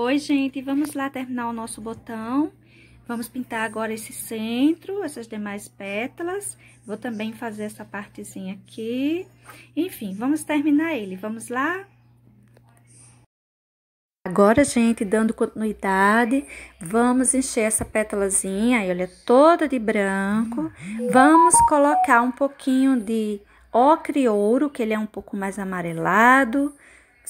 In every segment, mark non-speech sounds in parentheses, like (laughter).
Oi, gente, vamos lá terminar o nosso botão. Vamos pintar agora esse centro, essas demais pétalas. Vou também fazer essa partezinha aqui. Enfim, vamos terminar ele. Vamos lá? Agora, gente, dando continuidade, vamos encher essa pétalazinha, olha, toda de branco. Vamos colocar um pouquinho de ocre ouro, que ele é um pouco mais amarelado.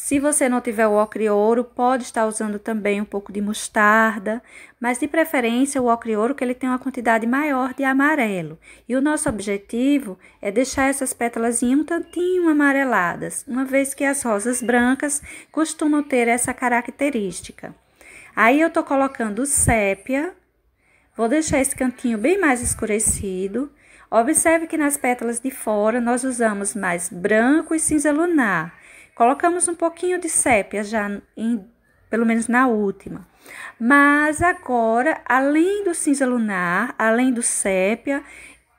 Se você não tiver o ouro, pode estar usando também um pouco de mostarda, mas de preferência o ouro, que ele tem uma quantidade maior de amarelo. E o nosso objetivo é deixar essas pétalas um tantinho amareladas, uma vez que as rosas brancas costumam ter essa característica. Aí eu tô colocando sépia, vou deixar esse cantinho bem mais escurecido. Observe que nas pétalas de fora nós usamos mais branco e cinza lunar Colocamos um pouquinho de sépia já, em, pelo menos na última. Mas agora, além do cinza lunar, além do sépia,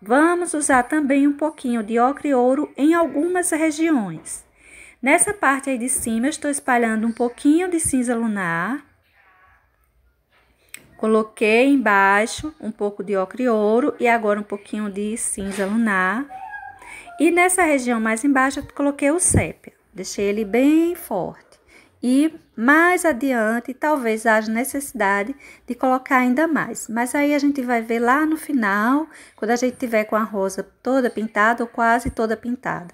vamos usar também um pouquinho de ocre ouro em algumas regiões. Nessa parte aí de cima, eu estou espalhando um pouquinho de cinza lunar. Coloquei embaixo um pouco de ocre ouro e agora um pouquinho de cinza lunar. E nessa região mais embaixo, eu coloquei o sépia. Deixei ele bem forte. E mais adiante, talvez haja necessidade de colocar ainda mais. Mas aí a gente vai ver lá no final, quando a gente tiver com a rosa toda pintada ou quase toda pintada.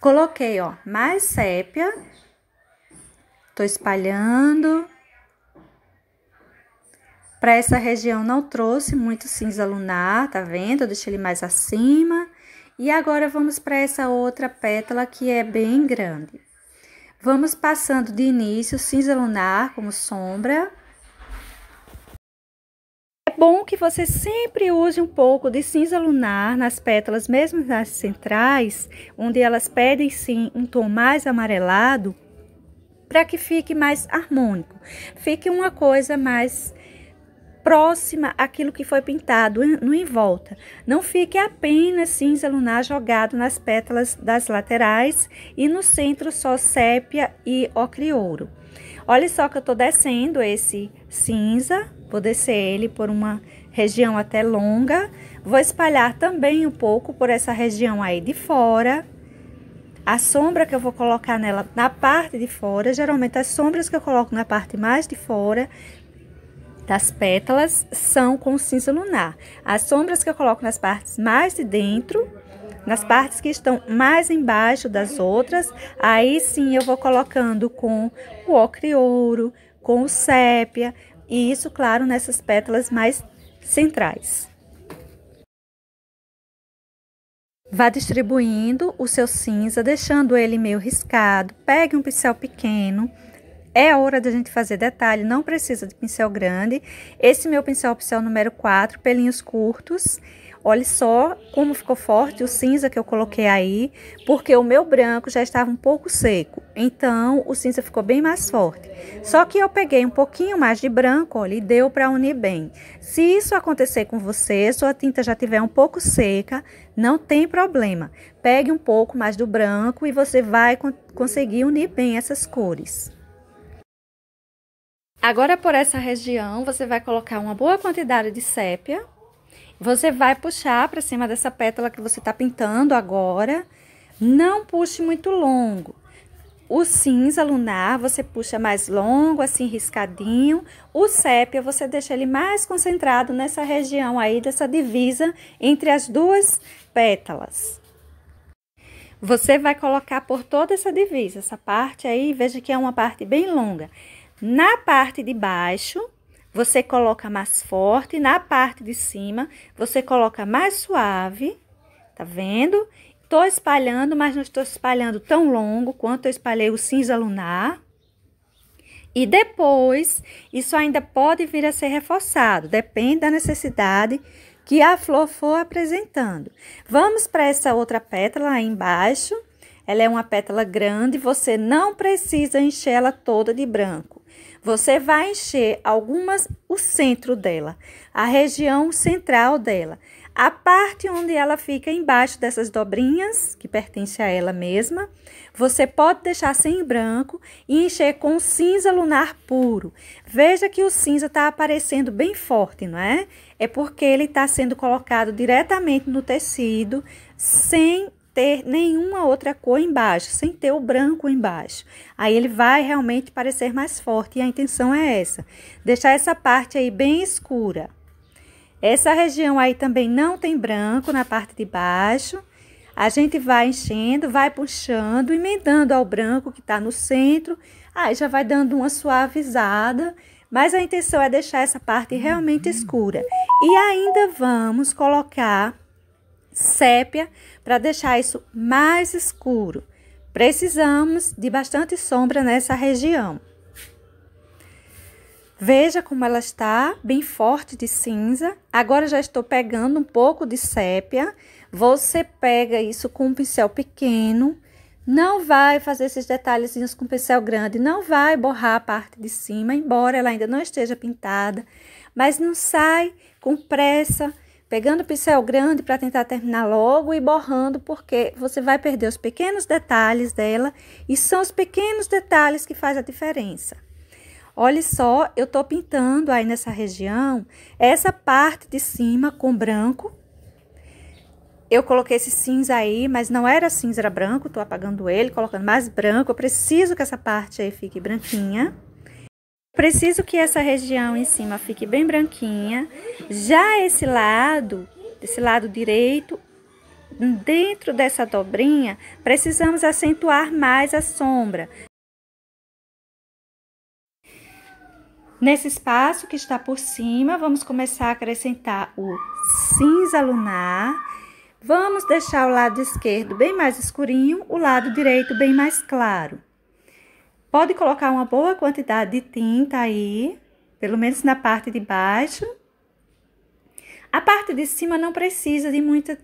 Coloquei, ó, mais sépia. Tô espalhando. Para essa região não trouxe muito cinza lunar, tá vendo? Eu deixei ele mais acima. E agora vamos para essa outra pétala que é bem grande. Vamos passando de início cinza lunar como sombra. É bom que você sempre use um pouco de cinza lunar nas pétalas, mesmo nas centrais, onde elas pedem sim um tom mais amarelado, para que fique mais harmônico, fique uma coisa mais próxima àquilo que foi pintado no em volta. Não fique apenas cinza lunar jogado nas pétalas das laterais e no centro só sépia e ouro. Olha só que eu estou descendo esse cinza, vou descer ele por uma região até longa. Vou espalhar também um pouco por essa região aí de fora. A sombra que eu vou colocar nela na parte de fora, geralmente as sombras que eu coloco na parte mais de fora, das pétalas são com cinza lunar. As sombras que eu coloco nas partes mais de dentro, nas partes que estão mais embaixo das outras, aí sim eu vou colocando com o ocre ouro, com o sépia, e isso, claro, nessas pétalas mais centrais. Vá distribuindo o seu cinza, deixando ele meio riscado. Pegue um pincel pequeno é hora da gente fazer detalhe, não precisa de pincel grande. Esse meu pincel o pincel número 4, pelinhos curtos. Olha só como ficou forte o cinza que eu coloquei aí, porque o meu branco já estava um pouco seco. Então, o cinza ficou bem mais forte. Só que eu peguei um pouquinho mais de branco, olha, e deu para unir bem. Se isso acontecer com você, sua tinta já tiver um pouco seca, não tem problema. Pegue um pouco mais do branco e você vai conseguir unir bem essas cores. Agora, por essa região, você vai colocar uma boa quantidade de sépia. Você vai puxar para cima dessa pétala que você está pintando agora. Não puxe muito longo. O cinza lunar você puxa mais longo, assim riscadinho. O sépia você deixa ele mais concentrado nessa região aí, dessa divisa entre as duas pétalas. Você vai colocar por toda essa divisa, essa parte aí, veja que é uma parte bem longa. Na parte de baixo, você coloca mais forte, na parte de cima, você coloca mais suave, tá vendo? Tô espalhando, mas não estou espalhando tão longo quanto eu espalhei o cinza lunar. E depois, isso ainda pode vir a ser reforçado, depende da necessidade que a flor for apresentando. Vamos para essa outra pétala aí embaixo. Ela é uma pétala grande, você não precisa encher ela toda de branco. Você vai encher algumas o centro dela, a região central dela, a parte onde ela fica embaixo dessas dobrinhas, que pertence a ela mesma, você pode deixar sem branco e encher com cinza lunar puro. Veja que o cinza está aparecendo bem forte, não é? É porque ele está sendo colocado diretamente no tecido, sem ter nenhuma outra cor embaixo, sem ter o branco embaixo. Aí ele vai realmente parecer mais forte e a intenção é essa, deixar essa parte aí bem escura. Essa região aí também não tem branco na parte de baixo. A gente vai enchendo, vai puxando, emendando ao branco que está no centro. Aí já vai dando uma suavizada, mas a intenção é deixar essa parte realmente uhum. escura. E ainda vamos colocar sépia para deixar isso mais escuro, precisamos de bastante sombra nessa região. Veja como ela está bem forte de cinza. Agora já estou pegando um pouco de sépia. Você pega isso com um pincel pequeno. Não vai fazer esses detalhezinhos com pincel grande. Não vai borrar a parte de cima, embora ela ainda não esteja pintada. Mas não sai com pressa pegando o pincel grande para tentar terminar logo e borrando, porque você vai perder os pequenos detalhes dela e são os pequenos detalhes que faz a diferença. Olha só, eu tô pintando aí nessa região, essa parte de cima com branco. Eu coloquei esse cinza aí, mas não era cinza, era branco, tô apagando ele, colocando mais branco. Eu preciso que essa parte aí fique branquinha. Preciso que essa região em cima fique bem branquinha. Já esse lado, esse lado direito, dentro dessa dobrinha, precisamos acentuar mais a sombra. Nesse espaço que está por cima, vamos começar a acrescentar o cinza lunar. Vamos deixar o lado esquerdo bem mais escurinho, o lado direito bem mais claro. Pode colocar uma boa quantidade de tinta aí, pelo menos na parte de baixo. A parte de cima não precisa de muita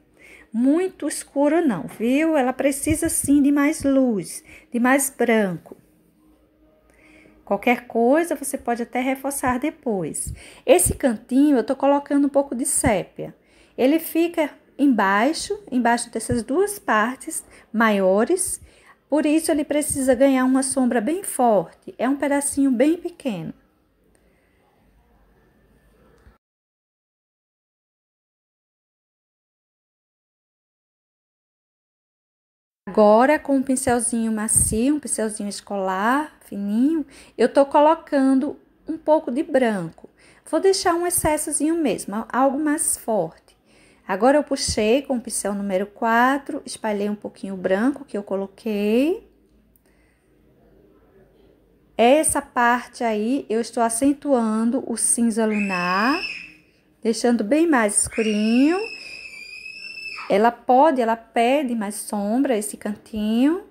muito escura não, viu? Ela precisa sim de mais luz, de mais branco. Qualquer coisa você pode até reforçar depois. Esse cantinho eu tô colocando um pouco de sépia. Ele fica embaixo, embaixo dessas duas partes maiores por isso, ele precisa ganhar uma sombra bem forte, é um pedacinho bem pequeno. Agora, com um pincelzinho macio, um pincelzinho escolar, fininho, eu estou colocando um pouco de branco. Vou deixar um excessozinho mesmo, algo mais forte. Agora eu puxei com o pincel número 4, espalhei um pouquinho o branco que eu coloquei. Essa parte aí eu estou acentuando o cinza lunar, deixando bem mais escurinho. Ela pode, ela pede mais sombra esse cantinho.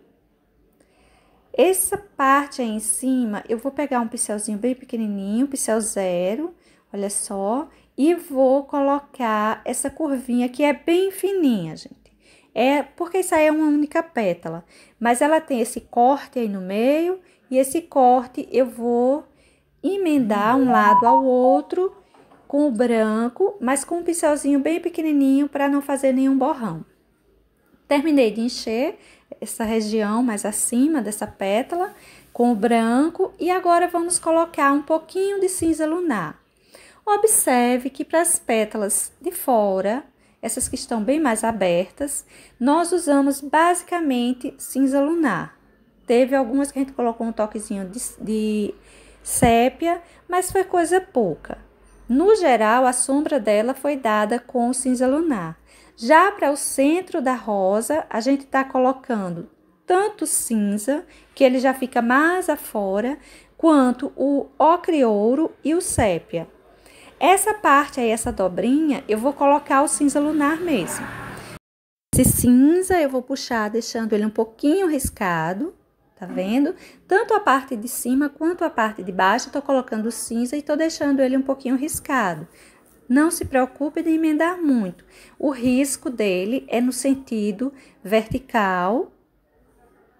Essa parte aí em cima, eu vou pegar um pincelzinho bem pequenininho, pincel zero, olha só, e vou colocar essa curvinha que é bem fininha, gente. É porque isso aí é uma única pétala, mas ela tem esse corte aí no meio e esse corte eu vou emendar um lado ao outro com o branco, mas com um pincelzinho bem pequenininho para não fazer nenhum borrão. Terminei de encher essa região mais acima dessa pétala com o branco e agora vamos colocar um pouquinho de cinza lunar observe que para as pétalas de fora, essas que estão bem mais abertas, nós usamos basicamente cinza lunar. Teve algumas que a gente colocou um toquezinho de, de sépia, mas foi coisa pouca. No geral, a sombra dela foi dada com cinza lunar. Já para o centro da rosa, a gente está colocando tanto cinza, que ele já fica mais afora, quanto o ocre-ouro e o sépia. Essa parte aí, essa dobrinha, eu vou colocar o cinza lunar mesmo. Esse cinza eu vou puxar deixando ele um pouquinho riscado, tá vendo? Tanto a parte de cima quanto a parte de baixo, eu tô colocando cinza e tô deixando ele um pouquinho riscado. Não se preocupe de emendar muito. O risco dele é no sentido vertical.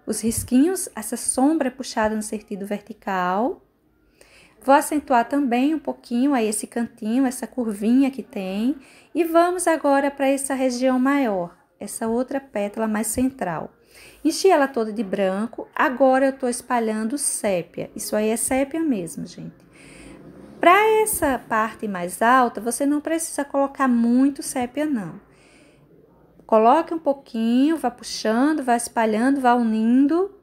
Os risquinhos, essa sombra é puxada no sentido vertical. Vou acentuar também um pouquinho aí esse cantinho, essa curvinha que tem. E vamos agora para essa região maior, essa outra pétala mais central. Enchi ela toda de branco, agora eu estou espalhando sépia. Isso aí é sépia mesmo, gente. Para essa parte mais alta, você não precisa colocar muito sépia, não. Coloque um pouquinho, vá puxando, vá espalhando, vá unindo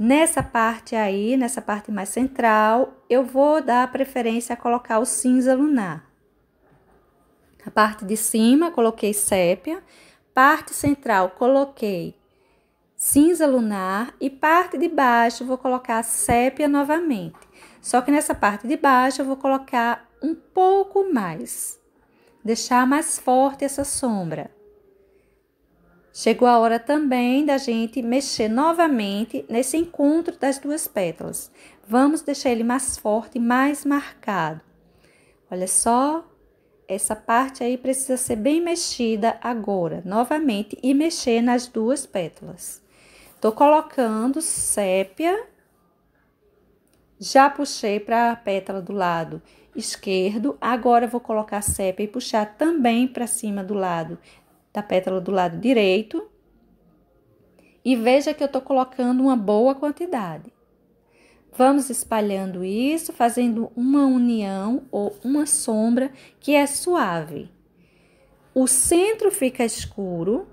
Nessa parte aí, nessa parte mais central, eu vou dar preferência a colocar o cinza lunar. A parte de cima, coloquei sépia. Parte central, coloquei cinza lunar. E parte de baixo, vou colocar sépia novamente. Só que nessa parte de baixo, eu vou colocar um pouco mais. Deixar mais forte essa sombra. Chegou a hora também da gente mexer novamente nesse encontro das duas pétalas. Vamos deixar ele mais forte, mais marcado. Olha só, essa parte aí precisa ser bem mexida agora, novamente, e mexer nas duas pétalas. Tô colocando sépia, já puxei para a pétala do lado esquerdo, agora vou colocar sépia e puxar também para cima do lado da pétala do lado direito. E veja que eu estou colocando uma boa quantidade. Vamos espalhando isso, fazendo uma união ou uma sombra que é suave. O centro fica escuro,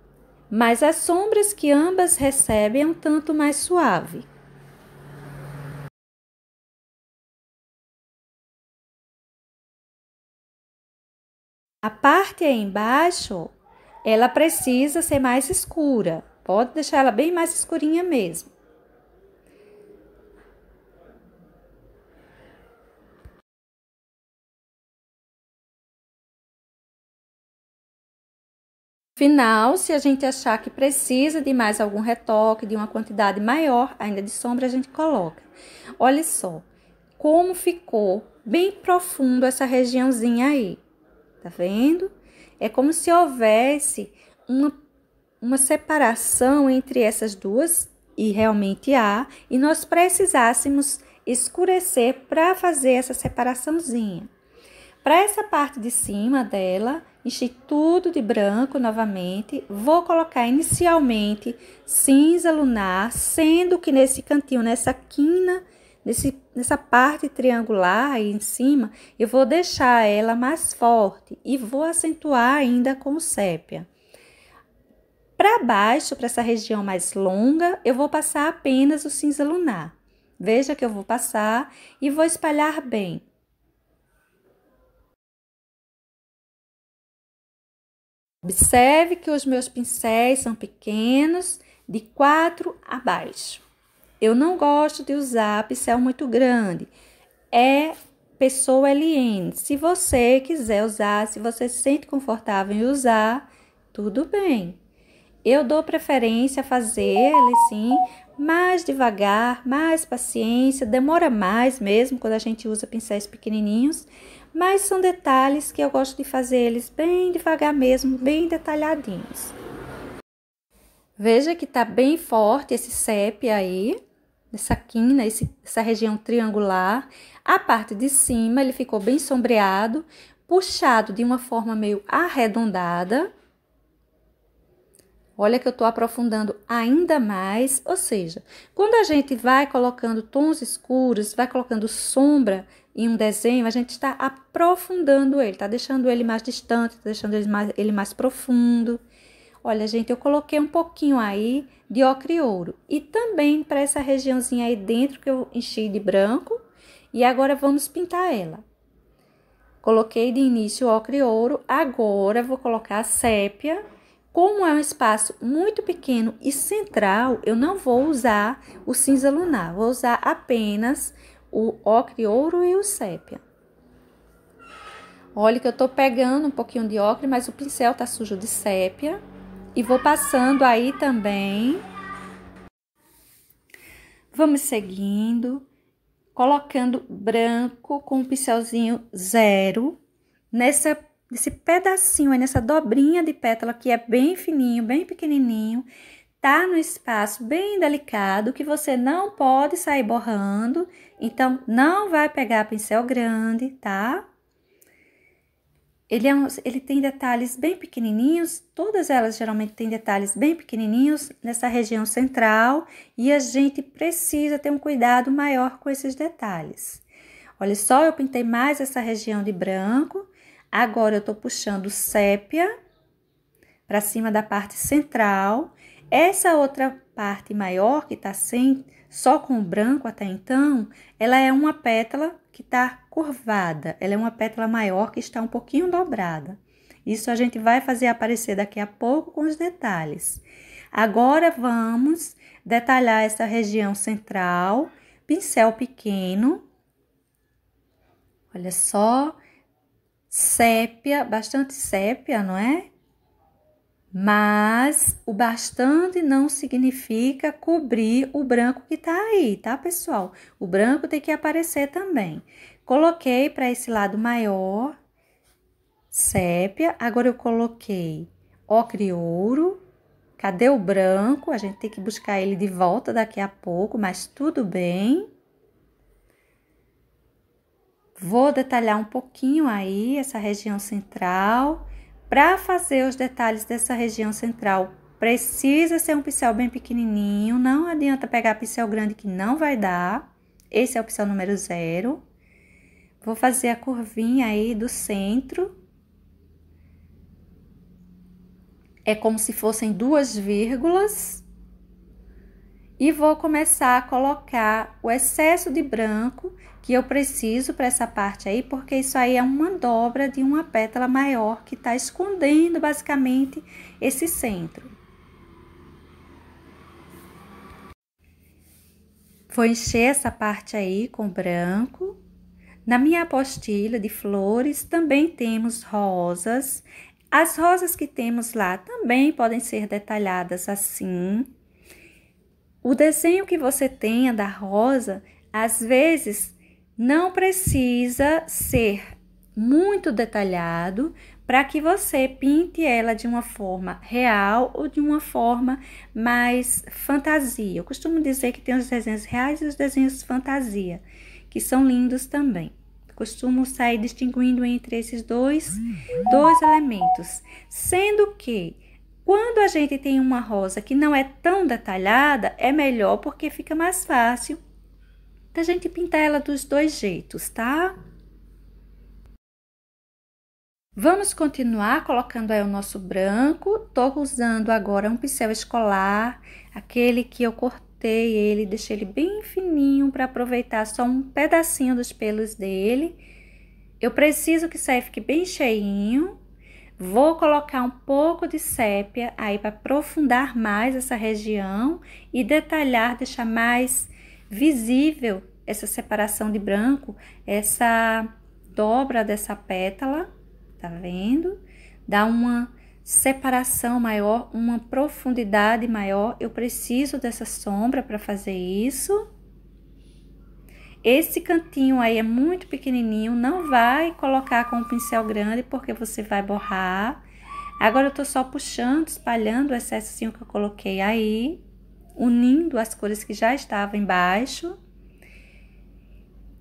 mas as sombras que ambas recebem é um tanto mais suave. A parte aí embaixo ela precisa ser mais escura. Pode deixar ela bem mais escurinha mesmo. Final, se a gente achar que precisa de mais algum retoque, de uma quantidade maior ainda de sombra, a gente coloca. Olha só como ficou bem profundo essa regiãozinha aí. Tá vendo? É como se houvesse uma, uma separação entre essas duas, e realmente há, e nós precisássemos escurecer para fazer essa separaçãozinha. Para essa parte de cima dela, enchi tudo de branco novamente. Vou colocar inicialmente cinza lunar, sendo que nesse cantinho, nessa quina, Nesse, nessa parte triangular aí em cima, eu vou deixar ela mais forte e vou acentuar ainda com sépia. Para baixo, para essa região mais longa, eu vou passar apenas o cinza lunar. Veja que eu vou passar e vou espalhar bem. Observe que os meus pincéis são pequenos, de 4 abaixo. Eu não gosto de usar pincel muito grande. É pessoa LN. Se você quiser usar, se você se sente confortável em usar, tudo bem. Eu dou preferência a fazer ele sim, mais devagar, mais paciência, demora mais mesmo quando a gente usa pincéis pequenininhos, mas são detalhes que eu gosto de fazer eles bem devagar mesmo, bem detalhadinhos. Veja que tá bem forte esse CEP aí, essa quina, esse, essa região triangular. A parte de cima ele ficou bem sombreado, puxado de uma forma meio arredondada. Olha que eu estou aprofundando ainda mais, ou seja, quando a gente vai colocando tons escuros, vai colocando sombra em um desenho, a gente está aprofundando ele, está deixando ele mais distante, está deixando ele mais, ele mais profundo. Olha, gente, eu coloquei um pouquinho aí de ocre ouro. E também para essa regiãozinha aí dentro que eu enchi de branco. E agora vamos pintar ela. Coloquei de início ocre ouro. Agora vou colocar a sépia. Como é um espaço muito pequeno e central, eu não vou usar o cinza lunar. Vou usar apenas o ocre ouro e o sépia. Olha que eu tô pegando um pouquinho de ocre, mas o pincel tá sujo de sépia e vou passando aí também. Vamos seguindo, colocando branco com o pincelzinho zero nessa, nesse pedacinho, aí, nessa dobrinha de pétala que é bem fininho, bem pequenininho. Tá no espaço bem delicado que você não pode sair borrando, então não vai pegar pincel grande, tá? Ele, é um, ele tem detalhes bem pequenininhos, todas elas geralmente têm detalhes bem pequenininhos nessa região central e a gente precisa ter um cuidado maior com esses detalhes. Olha só, eu pintei mais essa região de branco, agora eu tô puxando sépia para cima da parte central. Essa outra parte maior que tá sem, só com branco até então, ela é uma pétala que está curvada, ela é uma pétala maior que está um pouquinho dobrada. Isso a gente vai fazer aparecer daqui a pouco com os detalhes. Agora vamos detalhar essa região central, pincel pequeno. Olha só, sépia, bastante sépia, não é? Mas o bastante não significa cobrir o branco que tá aí, tá, pessoal? O branco tem que aparecer também. Coloquei para esse lado maior sépia, agora eu coloquei ocre ouro. Cadê o branco? A gente tem que buscar ele de volta daqui a pouco, mas tudo bem. Vou detalhar um pouquinho aí essa região central para fazer os detalhes dessa região central, precisa ser um pincel bem pequenininho, não adianta pegar pincel grande que não vai dar. Esse é o pincel número zero. Vou fazer a curvinha aí do centro. É como se fossem duas vírgulas e vou começar a colocar o excesso de branco que eu preciso para essa parte aí, porque isso aí é uma dobra de uma pétala maior que está escondendo basicamente esse centro. Vou encher essa parte aí com branco. Na minha apostila de flores também temos rosas. As rosas que temos lá também podem ser detalhadas assim, o desenho que você tenha da rosa, às vezes, não precisa ser muito detalhado para que você pinte ela de uma forma real ou de uma forma mais fantasia. Eu costumo dizer que tem os desenhos reais e os desenhos fantasia, que são lindos também. Costumo sair distinguindo entre esses dois, dois elementos, sendo que quando a gente tem uma rosa que não é tão detalhada, é melhor porque fica mais fácil da gente pintar ela dos dois jeitos, tá? Vamos continuar colocando aí o nosso branco. Tô usando agora um pincel escolar, aquele que eu cortei ele, deixei ele bem fininho para aproveitar só um pedacinho dos pelos dele. Eu preciso que isso aí fique bem cheinho. Vou colocar um pouco de sépia aí para aprofundar mais essa região e detalhar, deixar mais visível essa separação de branco, essa dobra dessa pétala, tá vendo? Dá uma separação maior, uma profundidade maior. Eu preciso dessa sombra para fazer isso. Esse cantinho aí é muito pequenininho, não vai colocar com o pincel grande porque você vai borrar. Agora eu tô só puxando, espalhando o excessozinho que eu coloquei aí, unindo as cores que já estavam embaixo.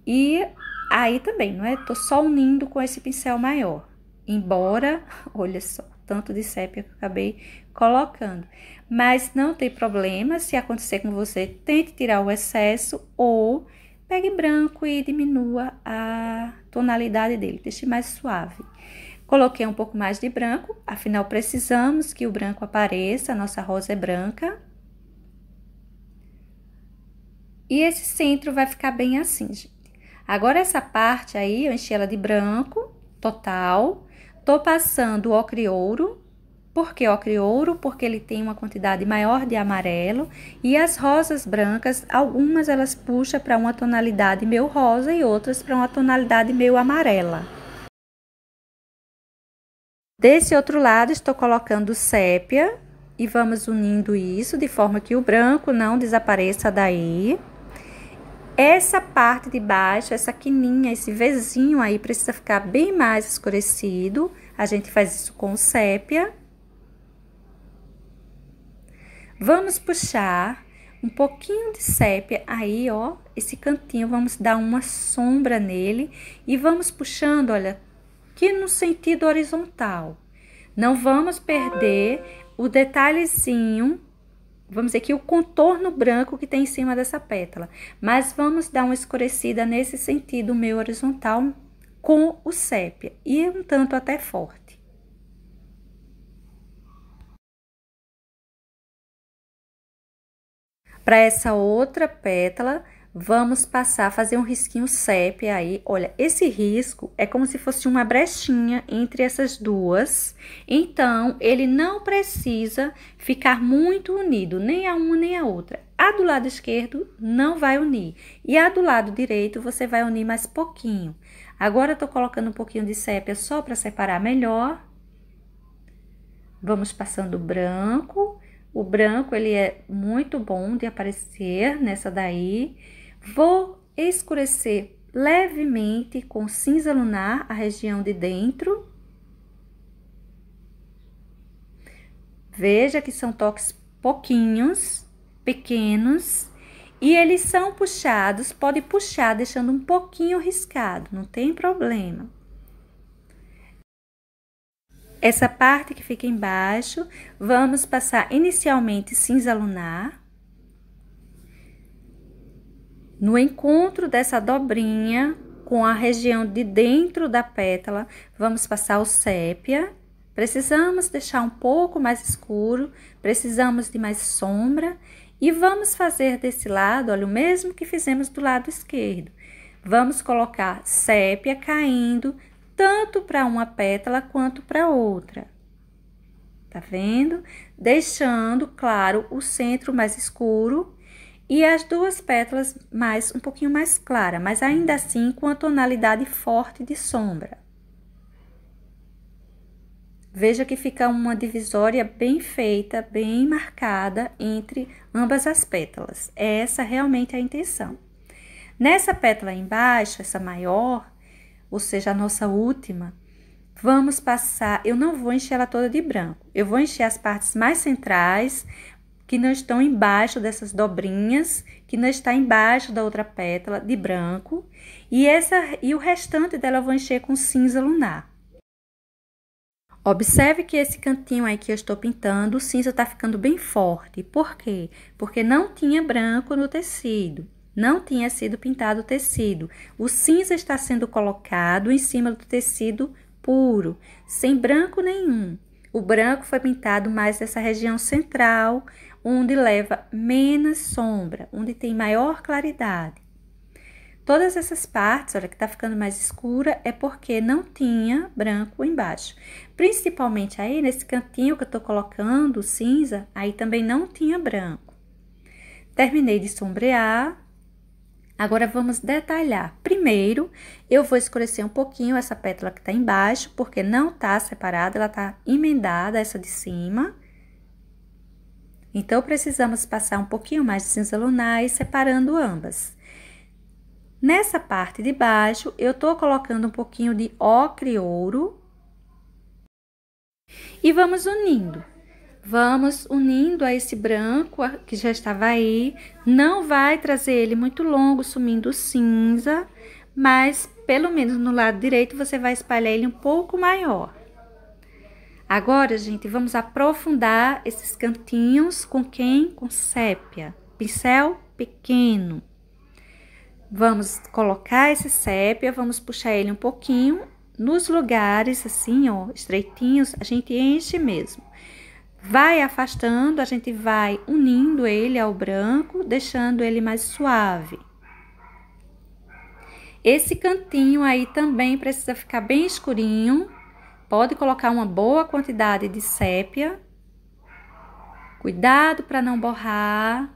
E aí também, não é? Tô só unindo com esse pincel maior. Embora, (laughs) olha só, tanto de sépia que eu acabei colocando. Mas não tem problema, se acontecer com você, tente tirar o excesso ou Pegue branco e diminua a tonalidade dele, deixe mais suave. Coloquei um pouco mais de branco, afinal precisamos que o branco apareça, a nossa rosa é branca. E esse centro vai ficar bem assim, gente. Agora essa parte aí, eu enchi ela de branco, total. Tô passando o ocre ouro por que ocre ouro? Porque ele tem uma quantidade maior de amarelo e as rosas brancas, algumas elas puxam para uma tonalidade meio rosa e outras para uma tonalidade meio amarela. Desse outro lado, estou colocando sépia e vamos unindo isso de forma que o branco não desapareça daí. Essa parte de baixo, essa quininha, esse vizinho aí precisa ficar bem mais escurecido. A gente faz isso com sépia. Vamos puxar um pouquinho de sépia aí, ó, esse cantinho, vamos dar uma sombra nele e vamos puxando, olha, que no sentido horizontal. Não vamos perder o detalhezinho, vamos dizer que o contorno branco que tem em cima dessa pétala, mas vamos dar uma escurecida nesse sentido meio horizontal com o sépia e um tanto até forte. Para essa outra pétala, vamos passar, fazer um risquinho sépia aí. Olha, esse risco é como se fosse uma brechinha entre essas duas. Então, ele não precisa ficar muito unido, nem a uma nem a outra. A do lado esquerdo não vai unir. E a do lado direito você vai unir mais pouquinho. Agora, eu tô colocando um pouquinho de sépia só para separar melhor. Vamos passando branco o branco ele é muito bom de aparecer nessa daí. Vou escurecer levemente com cinza lunar a região de dentro. Veja que são toques pouquinhos, pequenos, e eles são puxados, pode puxar deixando um pouquinho riscado, não tem problema. Essa parte que fica embaixo, vamos passar inicialmente cinza lunar. No encontro dessa dobrinha com a região de dentro da pétala, vamos passar o sépia. Precisamos deixar um pouco mais escuro, precisamos de mais sombra. E vamos fazer desse lado, olha, o mesmo que fizemos do lado esquerdo. Vamos colocar sépia caindo tanto para uma pétala quanto para outra. Tá vendo? Deixando claro o centro mais escuro e as duas pétalas mais um pouquinho mais clara, mas ainda assim com a tonalidade forte de sombra. Veja que fica uma divisória bem feita, bem marcada entre ambas as pétalas. Essa realmente é a intenção. Nessa pétala embaixo, essa maior, ou seja, a nossa última, vamos passar, eu não vou encher ela toda de branco, eu vou encher as partes mais centrais, que não estão embaixo dessas dobrinhas, que não está embaixo da outra pétala de branco, e essa e o restante dela eu vou encher com cinza lunar. Observe que esse cantinho aí que eu estou pintando, o cinza está ficando bem forte. Por quê? Porque não tinha branco no tecido não tinha sido pintado o tecido. O cinza está sendo colocado em cima do tecido puro, sem branco nenhum. O branco foi pintado mais nessa região central, onde leva menos sombra, onde tem maior claridade. Todas essas partes, olha, que tá ficando mais escura, é porque não tinha branco embaixo. Principalmente aí, nesse cantinho que eu tô colocando cinza, aí também não tinha branco. Terminei de sombrear, Agora vamos detalhar. Primeiro, eu vou escurecer um pouquinho essa pétala que está embaixo, porque não está separada, ela está emendada, essa de cima. Então, precisamos passar um pouquinho mais de cinza lunar e separando ambas. Nessa parte de baixo, eu estou colocando um pouquinho de ocre ouro. E vamos unindo. Vamos unindo a esse branco que já estava aí. Não vai trazer ele muito longo, sumindo cinza, mas pelo menos no lado direito você vai espalhar ele um pouco maior. Agora, gente, vamos aprofundar esses cantinhos com quem? Com sépia. Pincel pequeno. Vamos colocar esse sépia, vamos puxar ele um pouquinho. Nos lugares assim, ó, estreitinhos, a gente enche mesmo vai afastando, a gente vai unindo ele ao branco, deixando ele mais suave. Esse cantinho aí também precisa ficar bem escurinho. Pode colocar uma boa quantidade de sépia. Cuidado para não borrar.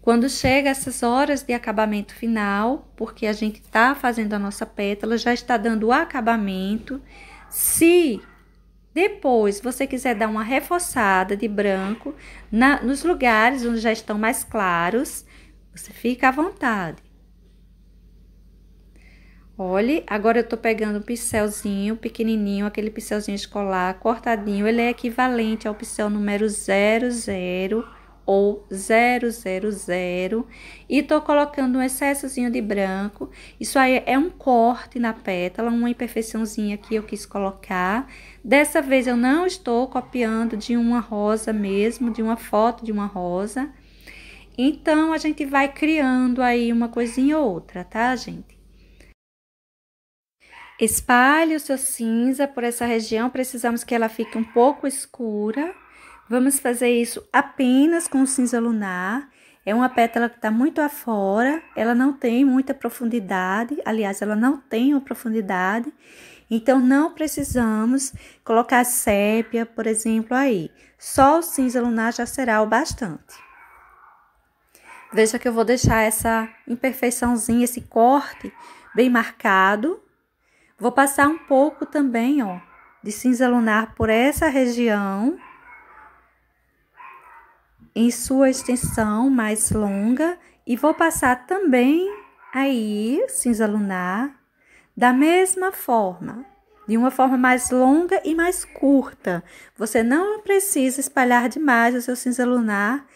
Quando chega essas horas de acabamento final, porque a gente está fazendo a nossa pétala, já está dando o acabamento. Se depois, você quiser dar uma reforçada de branco na, nos lugares onde já estão mais claros, você fica à vontade. Olhe, agora eu tô pegando um pincelzinho pequenininho, aquele pincelzinho escolar cortadinho. Ele é equivalente ao pincel número 00 ou 000 e tô colocando um excessozinho de branco. Isso aí é um corte na pétala, uma imperfeiçãozinha que eu quis colocar. Dessa vez eu não estou copiando de uma rosa mesmo, de uma foto de uma rosa. Então, a gente vai criando aí uma coisinha ou outra, tá, gente? Espalhe o seu cinza por essa região, precisamos que ela fique um pouco escura. Vamos fazer isso apenas com cinza lunar. É uma pétala que está muito afora, ela não tem muita profundidade, aliás, ela não tem uma profundidade, então não precisamos colocar sépia, por exemplo, aí. Só o cinza lunar já será o bastante. Veja que eu vou deixar essa imperfeiçãozinha, esse corte bem marcado. Vou passar um pouco também, ó, de cinza lunar por essa região em sua extensão mais longa e vou passar também aí cinza lunar da mesma forma, de uma forma mais longa e mais curta. Você não precisa espalhar demais o seu cinza lunar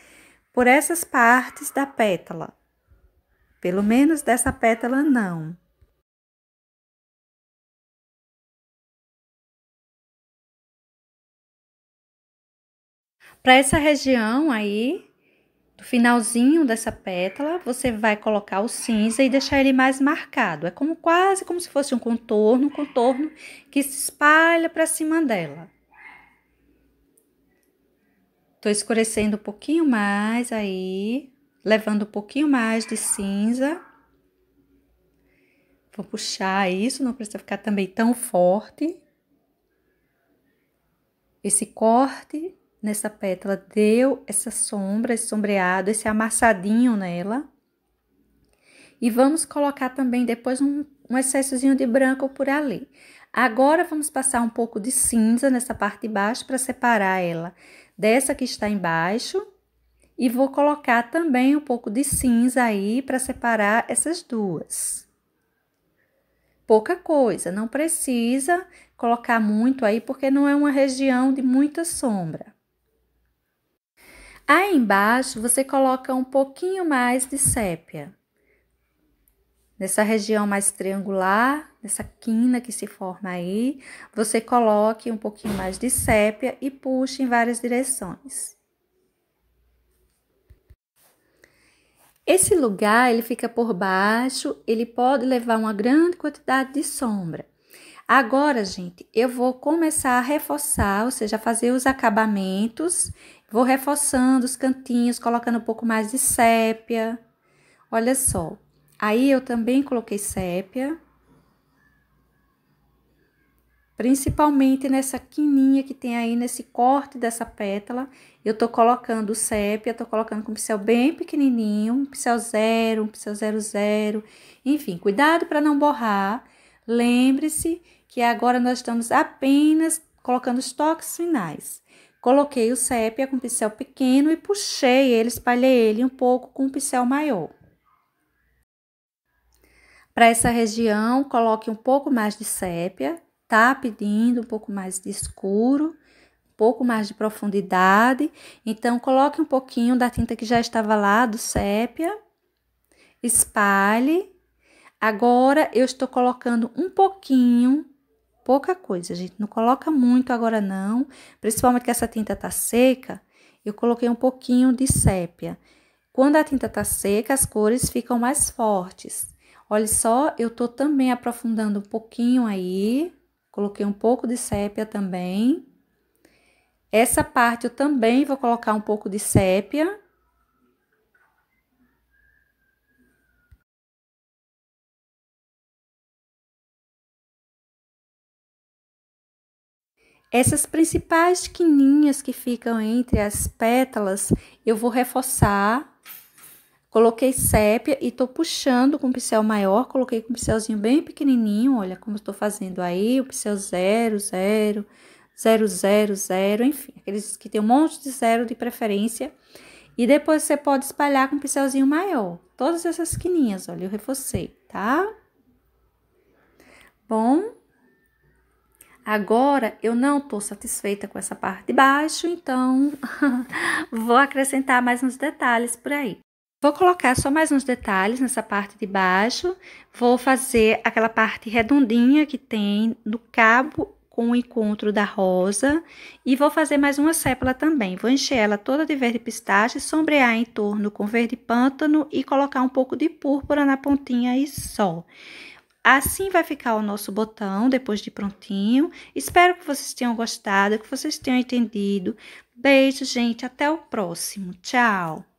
por essas partes da pétala. Pelo menos dessa pétala não. Para essa região aí, do finalzinho dessa pétala, você vai colocar o cinza e deixar ele mais marcado. É como quase como se fosse um contorno, um contorno que se espalha para cima dela. Tô escurecendo um pouquinho mais aí, levando um pouquinho mais de cinza. Vou puxar isso, não precisa ficar também tão forte. Esse corte nessa pétala, deu essa sombra, esse sombreado, esse amassadinho nela. E vamos colocar também depois um, um excessozinho de branco por ali. Agora vamos passar um pouco de cinza nessa parte de baixo para separar ela dessa que está embaixo. E vou colocar também um pouco de cinza aí para separar essas duas. Pouca coisa, não precisa colocar muito aí porque não é uma região de muita sombra. Aí embaixo você coloca um pouquinho mais de sépia. Nessa região mais triangular, nessa quina que se forma aí, você coloque um pouquinho mais de sépia e puxe em várias direções. Esse lugar, ele fica por baixo, ele pode levar uma grande quantidade de sombra. Agora, gente, eu vou começar a reforçar, ou seja, fazer os acabamentos Vou reforçando os cantinhos, colocando um pouco mais de sépia. Olha só. Aí eu também coloquei sépia. Principalmente nessa quininha que tem aí, nesse corte dessa pétala. Eu tô colocando sépia, tô colocando com um pincel bem pequenininho. Um pincel zero, um pincel zero zero. Enfim, cuidado para não borrar. Lembre-se que agora nós estamos apenas colocando os toques finais. Coloquei o sépia com pincel pequeno e puxei ele, espalhei ele um pouco com um pincel maior. Para essa região, coloque um pouco mais de sépia, tá pedindo um pouco mais de escuro, um pouco mais de profundidade. Então, coloque um pouquinho da tinta que já estava lá, do sépia, espalhe. Agora, eu estou colocando um pouquinho pouca coisa, gente. Não coloca muito agora não, principalmente que essa tinta tá seca. Eu coloquei um pouquinho de sépia. Quando a tinta tá seca, as cores ficam mais fortes. Olha só, eu tô também aprofundando um pouquinho aí. Coloquei um pouco de sépia também. Essa parte eu também vou colocar um pouco de sépia. Essas principais quininhas que ficam entre as pétalas, eu vou reforçar. Coloquei sépia e tô puxando com o pincel maior, coloquei com o pincelzinho bem pequenininho, olha como estou fazendo aí, o pincel 00, 00, 000, enfim, aqueles que tem um monte de zero de preferência. E depois você pode espalhar com um pincelzinho maior. Todas essas quininhas, olha, eu reforcei, tá? Bom, Agora eu não estou satisfeita com essa parte de baixo, então (laughs) vou acrescentar mais uns detalhes por aí. Vou colocar só mais uns detalhes nessa parte de baixo. Vou fazer aquela parte redondinha que tem no cabo com o encontro da rosa. E vou fazer mais uma sépala também. Vou encher ela toda de verde pistache, sombrear em torno com verde pântano e colocar um pouco de púrpura na pontinha e só. Assim vai ficar o nosso botão depois de prontinho. Espero que vocês tenham gostado, que vocês tenham entendido. Beijo, gente. Até o próximo. Tchau.